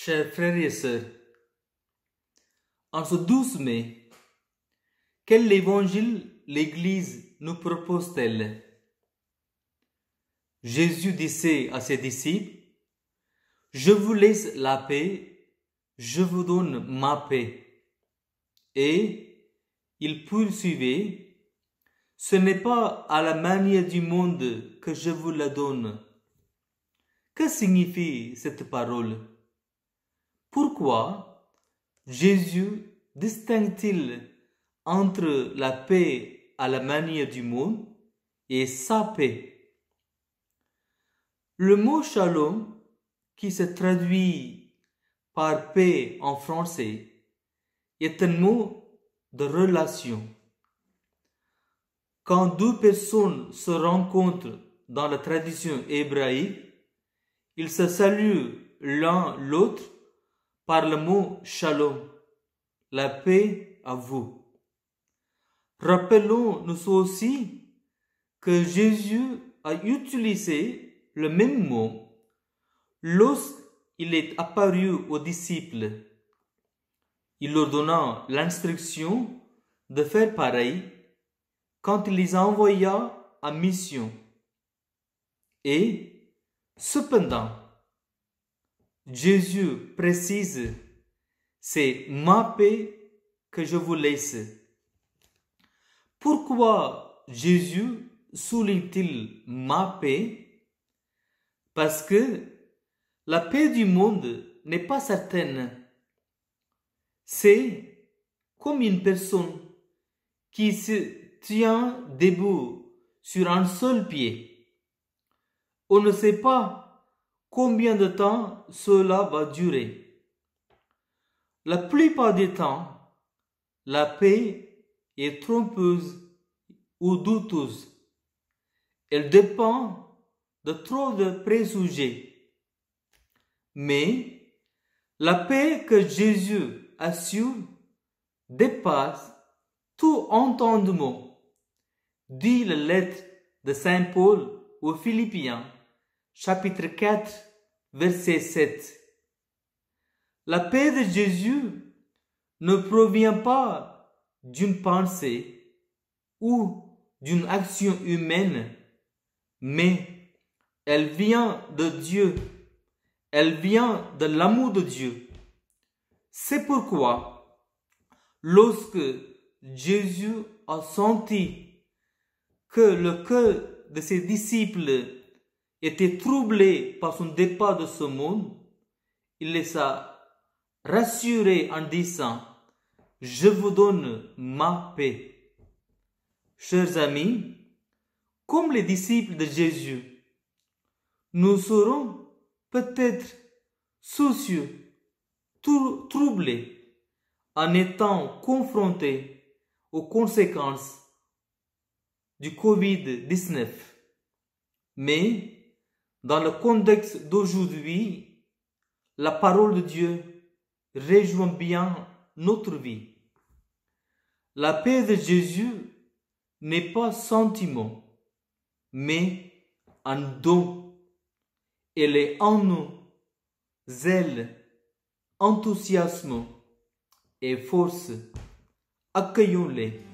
Chers frères et sœurs, en ce 12 mai, quel évangile l'Église nous propose-t-elle Jésus disait à ses disciples, Je vous laisse la paix, je vous donne ma paix. Et il poursuivait, Ce n'est pas à la manière du monde que je vous la donne. Que signifie cette parole pourquoi Jésus distingue-t-il entre la paix à la manière du monde et sa paix Le mot shalom, qui se traduit par paix en français, est un mot de relation. Quand deux personnes se rencontrent dans la tradition hébraïque, ils se saluent l'un l'autre par le mot shalom, la paix à vous. Rappelons-nous aussi que Jésus a utilisé le même mot lorsqu'il est apparu aux disciples. Il leur donna l'instruction de faire pareil quand il les envoya en mission. Et, cependant, Jésus précise, c'est ma paix que je vous laisse. Pourquoi Jésus souligne-t-il ma paix Parce que la paix du monde n'est pas certaine. C'est comme une personne qui se tient debout sur un seul pied. On ne sait pas combien de temps cela va durer. La plupart du temps, la paix est trompeuse ou douteuse. Elle dépend de trop de préjugés. Mais la paix que Jésus assure dépasse tout entendement, dit la lettre de Saint Paul aux Philippiens, chapitre 4, verset 7. La paix de Jésus ne provient pas d'une pensée ou d'une action humaine, mais elle vient de Dieu. Elle vient de l'amour de Dieu. C'est pourquoi, lorsque Jésus a senti que le cœur de ses disciples était troublé par son départ de ce monde, il les a rassurés en disant, je vous donne ma paix. Chers amis, comme les disciples de Jésus, nous serons peut-être soucieux, troublés, en étant confrontés aux conséquences du Covid-19. Mais dans le contexte d'aujourd'hui, la parole de Dieu rejoint bien notre vie. La paix de Jésus n'est pas sentiment, mais un don. Elle est en nous, zèle, enthousiasme et force. Accueillons-les.